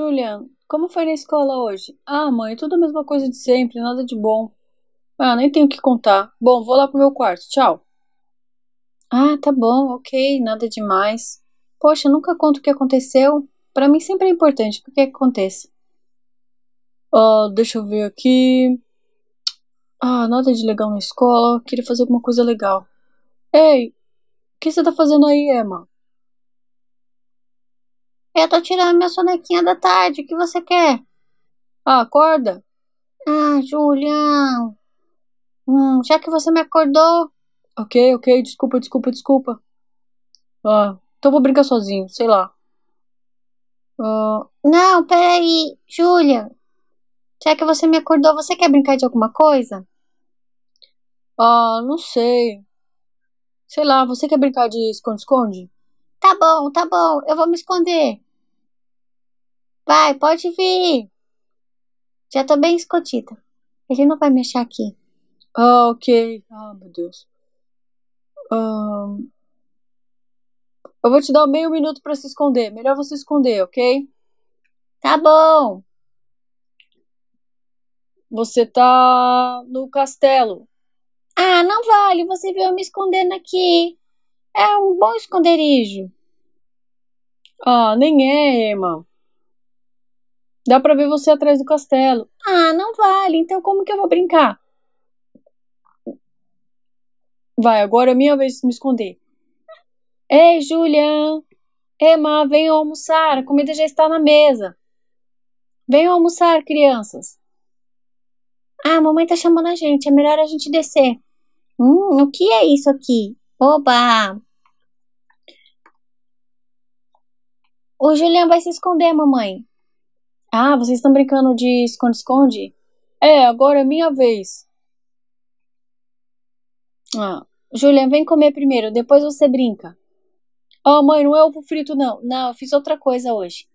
Julian, como foi na escola hoje? Ah, mãe, tudo a mesma coisa de sempre, nada de bom. Ah, nem tenho o que contar. Bom, vou lá pro meu quarto, tchau. Ah, tá bom, ok, nada demais. Poxa, nunca conto o que aconteceu. Para mim sempre é importante o que é aconteça. Ah, deixa eu ver aqui. Ah, nada de legal na escola, queria fazer alguma coisa legal. Ei, o que você tá fazendo aí, Emma? Eu tô tirando minha sonequinha da tarde, o que você quer? Ah, acorda. Ah, Julião. Hum, já que você me acordou. Ok, ok, desculpa, desculpa, desculpa. Ah, então vou brincar sozinho, sei lá. não, peraí, Julia. Já que você me acordou, você quer brincar de alguma coisa? Ah, não sei. Sei lá, você quer brincar de esconde-esconde? Tá bom, tá bom, eu vou me esconder. Vai, pode vir. Já tô bem escondida. Ele não vai me achar aqui. Ah, ok. Ah, meu Deus. Um... Ah, eu vou te dar meio minuto para se esconder. Melhor você esconder, ok? Tá bom. Você tá no castelo. Ah, não vale. Você veio me escondendo aqui. É um bom esconderijo. Ah, nem é, Emma. Dá pra ver você atrás do castelo. Ah, não vale, então como que eu vou brincar? Vai, agora é minha vez de me esconder. Ei, Julian! Emma, venham almoçar, a comida já está na mesa. Venham almoçar, crianças. Ah, a mamãe tá chamando a gente, é melhor a gente descer. Hum, o que é isso aqui? Oba! O Julian vai se esconder, mamãe. Ah, vocês estão brincando de esconde-esconde? É, agora é minha vez. Ah, Julian, vem comer primeiro, depois você brinca. oh, mãe, não é ovo frito, não. Não, eu fiz outra coisa hoje.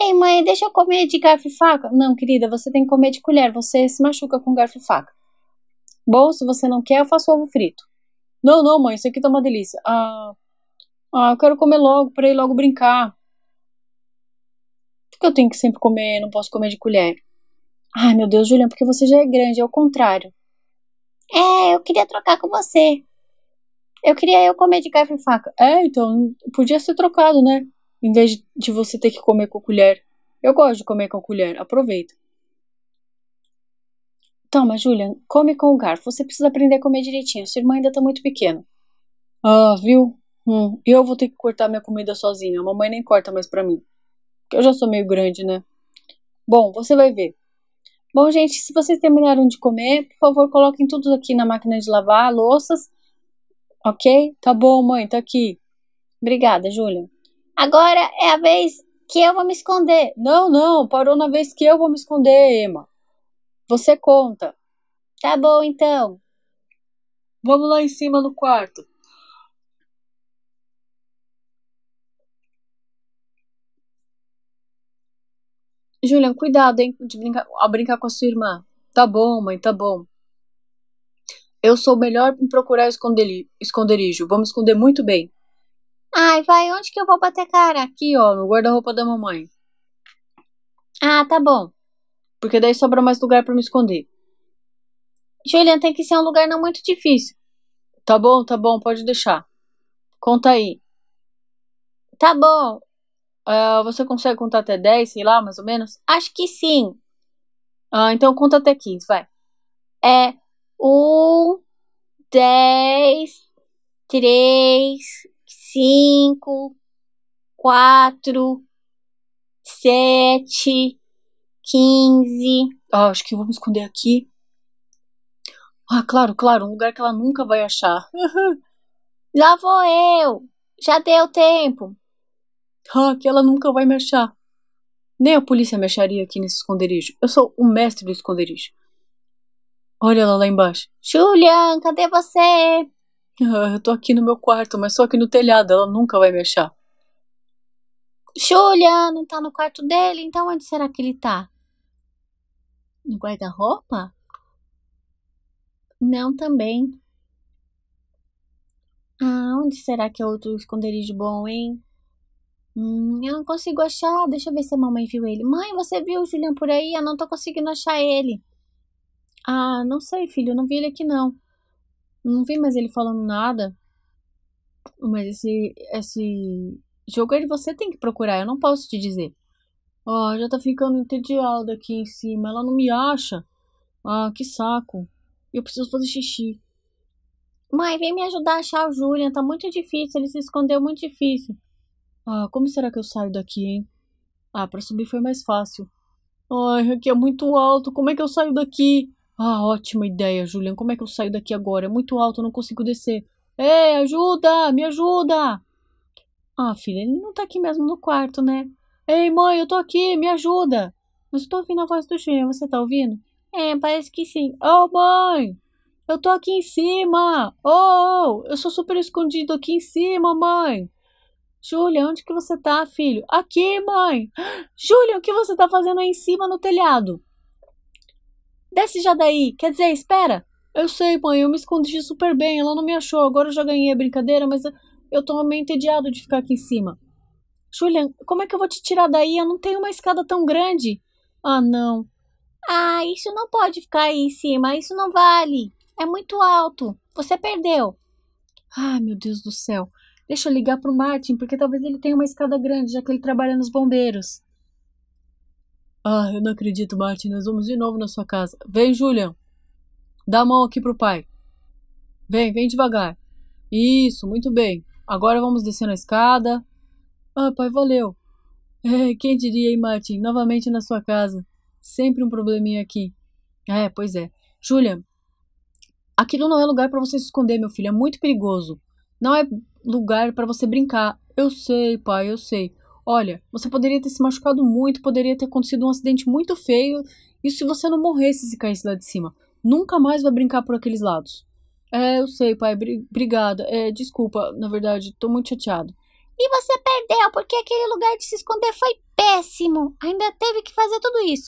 Ei, mãe, deixa eu comer de garfo e faca. Não, querida, você tem que comer de colher, você se machuca com garfo e faca. Bom, se você não quer, eu faço ovo frito. Não, não, mãe, isso aqui tá uma delícia. Ah, ah eu quero comer logo, pra ir logo brincar que eu tenho que sempre comer, não posso comer de colher? Ai, meu Deus, Julian, porque você já é grande, é o contrário. É, eu queria trocar com você. Eu queria eu comer de garfo e faca. É, então, podia ser trocado, né? Em vez de, de você ter que comer com colher. Eu gosto de comer com colher, aproveita. Toma, Julian, come com o garfo. Você precisa aprender a comer direitinho. Sua irmã ainda tá muito pequena. Ah, viu? Hum, eu vou ter que cortar minha comida sozinha. A mamãe nem corta mais pra mim. Eu já sou meio grande, né? Bom, você vai ver. Bom, gente, se vocês terminaram de comer, por favor, coloquem tudo aqui na máquina de lavar louças. Ok? Tá bom, mãe, tá aqui. Obrigada, Júlia. Agora é a vez que eu vou me esconder. Não, não, parou na vez que eu vou me esconder, Emma. Você conta. Tá bom, então. Vamos lá em cima no quarto. Julian, cuidado, hein, de brincar, ao brincar com a sua irmã. Tá bom, mãe, tá bom. Eu sou melhor em procurar esconderijo. Vamos esconder muito bem. Ai, vai, onde que eu vou bater cara? Aqui, ó, no guarda-roupa da mamãe. Ah, tá bom. Porque daí sobra mais lugar para me esconder. Julian, tem que ser um lugar não muito difícil. Tá bom, tá bom, pode deixar. Conta aí. Tá bom, Uh, você consegue contar até 10, sei lá, mais ou menos? Acho que sim. Uh, então conta até 15, vai. É 1, 10, 3, 5, 4, 7, 15. acho que eu vou me esconder aqui. Ah, claro, claro, um lugar que ela nunca vai achar. lá vou eu! Já deu tempo! Ah, que ela nunca vai me achar. Nem a polícia me acharia aqui nesse esconderijo. Eu sou o mestre do esconderijo. Olha ela lá embaixo. Julian, cadê você? Ah, eu tô aqui no meu quarto, mas só aqui no telhado. Ela nunca vai me achar. Julian, não tá no quarto dele? Então onde será que ele tá? No guarda-roupa? Não, também. Ah, onde será que é outro esconderijo bom, hein? Hum, eu não consigo achar. Deixa eu ver se a mamãe viu ele. Mãe, você viu o Julian por aí? Eu não tô conseguindo achar ele. Ah, não sei, filho. Eu não vi ele aqui, não. Não vi mais ele falando nada. Mas esse, esse jogo aí você tem que procurar. Eu não posso te dizer. Ó, oh, já tá ficando entediada aqui em cima. Ela não me acha. Ah, que saco. Eu preciso fazer xixi. Mãe, vem me ajudar a achar o Julian. Tá muito difícil. Ele se escondeu muito difícil. Ah, como será que eu saio daqui, hein? Ah, pra subir foi mais fácil. Ai, aqui é muito alto, como é que eu saio daqui? Ah, ótima ideia, Julian. Como é que eu saio daqui agora? É muito alto, eu não consigo descer. Ei, é, ajuda! Me ajuda! Ah, filha, ele não tá aqui mesmo no quarto, né? Ei, mãe, eu tô aqui, me ajuda! Mas eu tô ouvindo a voz do Julian, você tá ouvindo? É, parece que sim. Oh, mãe! Eu tô aqui em cima! Oh, eu sou super escondido aqui em cima, mãe! Júlia, onde que você tá, filho? Aqui, mãe. Júlia, o que você tá fazendo aí em cima no telhado? Desce já daí. Quer dizer, espera. Eu sei, mãe, eu me escondi super bem. Ela não me achou. Agora eu já ganhei a brincadeira, mas eu tô meio entediado de ficar aqui em cima. Julia, como é que eu vou te tirar daí? Eu não tenho uma escada tão grande. Ah, não. Ah, isso não pode ficar aí em cima. Isso não vale. É muito alto. Você perdeu. Ai, meu Deus do céu. Deixa eu ligar pro Martin, porque talvez ele tenha uma escada grande, já que ele trabalha nos bombeiros. Ah, eu não acredito, Martin. Nós vamos de novo na sua casa. Vem, Julian. Dá a mão aqui pro pai. Vem, vem devagar. Isso, muito bem. Agora vamos descendo a escada. Ah, pai, valeu. É, quem diria, hein, Martin? Novamente na sua casa. Sempre um probleminha aqui. É, pois é. Julian, aquilo não é lugar para você se esconder, meu filho. É muito perigoso. Não é lugar para você brincar. Eu sei, pai, eu sei. Olha, você poderia ter se machucado muito, poderia ter acontecido um acidente muito feio. E se você não morresse se caísse lá de cima? Nunca mais vai brincar por aqueles lados. É, eu sei, pai, obrigada. É, desculpa, na verdade, tô muito chateado. E você perdeu, porque aquele lugar de se esconder foi péssimo. Ainda teve que fazer tudo isso.